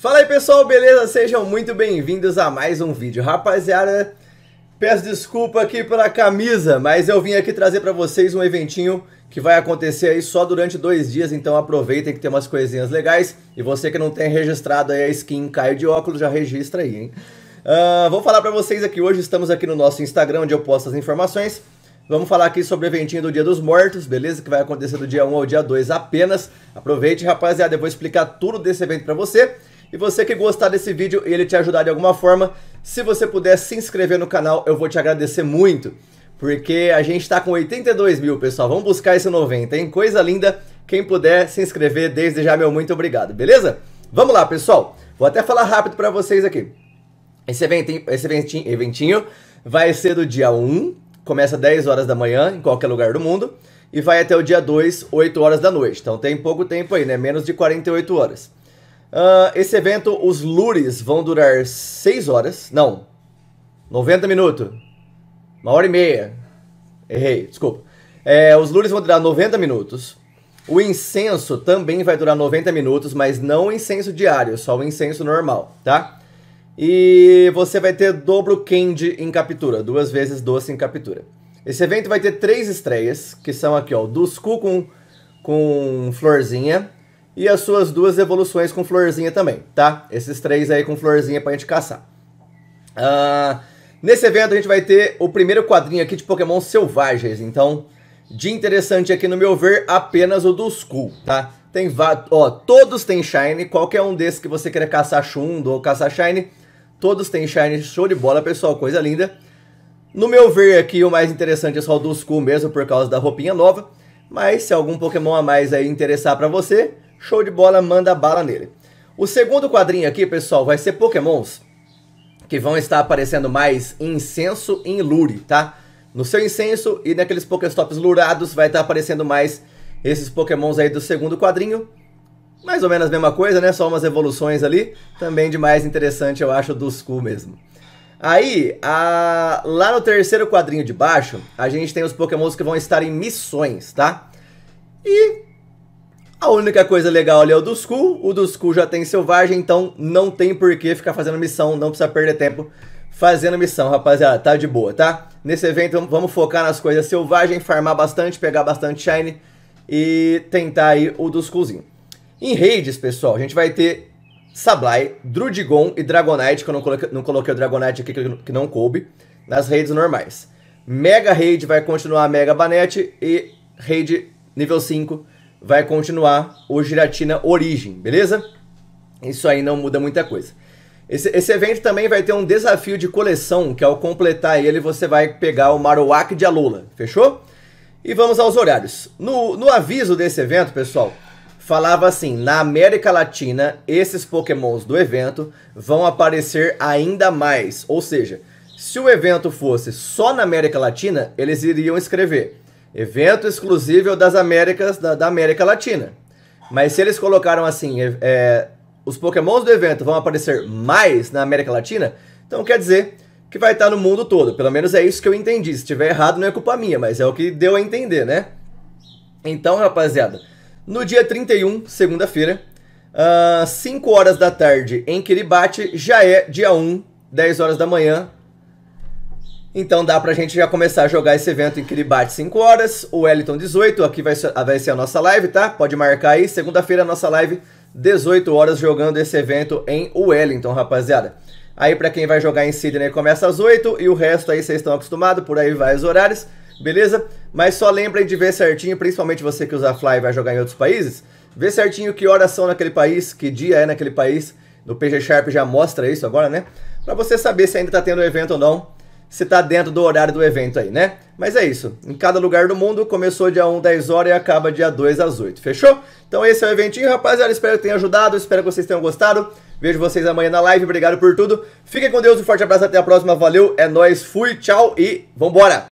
Fala aí pessoal, beleza? Sejam muito bem-vindos a mais um vídeo. Rapaziada, peço desculpa aqui pela camisa, mas eu vim aqui trazer para vocês um eventinho que vai acontecer aí só durante dois dias, então aproveitem que tem umas coisinhas legais. E você que não tem registrado aí a skin Caio de Óculos, já registra aí, hein? Uh, vou falar para vocês aqui hoje, estamos aqui no nosso Instagram, onde eu posto as informações. Vamos falar aqui sobre o eventinho do Dia dos Mortos, beleza? Que vai acontecer do dia 1 ao dia 2 apenas. Aproveite, rapaziada, eu vou explicar tudo desse evento para você. E você que gostar desse vídeo e ele te ajudar de alguma forma, se você puder se inscrever no canal, eu vou te agradecer muito. Porque a gente tá com 82 mil, pessoal. Vamos buscar esse 90, hein? Coisa linda. Quem puder se inscrever, desde já, meu muito obrigado, beleza? Vamos lá, pessoal. Vou até falar rápido para vocês aqui. Esse, eventinho, esse eventinho, eventinho vai ser do dia 1, começa 10 horas da manhã, em qualquer lugar do mundo, e vai até o dia 2, 8 horas da noite. Então tem pouco tempo aí, né? Menos de 48 horas. Uh, esse evento, os lures vão durar 6 horas. Não. 90 minutos. Uma hora e meia. Errei, desculpa. É, os lures vão durar 90 minutos. O incenso também vai durar 90 minutos, mas não o incenso diário, só o incenso normal, tá? E você vai ter dobro candy em captura, duas vezes doce em captura. Esse evento vai ter três estreias, que são aqui, ó, Dusku com, com florzinha, e as suas duas evoluções com florzinha também, tá? Esses três aí com florzinha pra gente caçar. Uh, nesse evento a gente vai ter o primeiro quadrinho aqui de Pokémon selvagens, então de interessante aqui no meu ver apenas o dos Skull, tá? Tem ó, todos têm Shine, qualquer um desses que você queira caçar Shundo ou caçar Shine, todos têm Shine, show de bola pessoal, coisa linda. No meu ver aqui o mais interessante é só o dos Skull mesmo por causa da roupinha nova, mas se algum Pokémon a mais aí interessar pra você, Show de bola, manda bala nele. O segundo quadrinho aqui, pessoal, vai ser Pokémons, que vão estar aparecendo mais em incenso e em lure, tá? No seu incenso e naqueles Pokéstops lurados vai estar aparecendo mais esses Pokémons aí do segundo quadrinho. Mais ou menos a mesma coisa, né? Só umas evoluções ali. Também de mais interessante, eu acho, dos Ku mesmo. Aí, a... lá no terceiro quadrinho de baixo, a gente tem os Pokémons que vão estar em missões, tá? E a única coisa legal ali é o dos Ku. O dos Ku já tem selvagem, então não tem por que ficar fazendo missão, não precisa perder tempo fazendo missão, rapaziada. Tá de boa, tá? Nesse evento vamos focar nas coisas selvagem, farmar bastante, pegar bastante shine e tentar aí o dos Kuzinho. Em raids, pessoal, a gente vai ter Sablai, Drudigon e Dragonite, que eu não coloquei, não coloquei o Dragonite aqui que não coube, nas raids normais. Mega Raid vai continuar Mega Banete e Raid nível 5 vai continuar o Giratina Origem, beleza? Isso aí não muda muita coisa. Esse, esse, evento também vai ter um desafio de coleção, que ao completar ele você vai pegar o Marowak de Alola, fechou? E vamos aos horários. No, no aviso desse evento, pessoal, falava assim, na América Latina, esses pokémons do evento vão aparecer ainda mais. Ou seja, se o evento fosse só na América Latina, eles iriam escrever evento exclusivo das Américas, da, da América Latina. Mas se eles colocaram assim, é, é, os pokémons do evento vão aparecer mais na América Latina, então quer dizer que vai estar no mundo todo. Pelo menos é isso que eu entendi. Se estiver errado, não é culpa minha, mas é o que deu a entender, né? Então, rapaziada, no dia 31, segunda-feira, uh, ah, 5 horas da tarde em Kiribati, já é dia 1, 10 horas da manhã, então dá pra gente já começar a jogar esse evento em Kiribati 5 horas, o Wellington 18, aqui vai ser, vai ser a nossa live, tá? Pode marcar aí, segunda-feira a nossa live, 18 horas jogando esse evento em Wellington, rapaziada. Aí pra quem vai jogar em Sydney começa às 8 e o resto aí vocês estão acostumados, por aí vai os horários, beleza? Mas só lembrem de ver certinho, principalmente você que usa Fly e vai jogar em outros países, ver certinho que horas são naquele país, que dia é naquele país, no PG Sharp já mostra isso agora, né? Pra você saber se ainda tá tendo evento ou não se tá dentro do horário do evento aí, né? Mas é isso. Em cada lugar do mundo, começou dia 1, 10 horas e acaba dia 2 às 8. Fechou? Então esse é o eventinho, rapaziada. Espero que tenha ajudado, espero que vocês tenham gostado. Vejo vocês amanhã na live. Obrigado por tudo. Fiquem com Deus, um forte abraço, até a próxima. Valeu, é nóis, fui, tchau e vambora!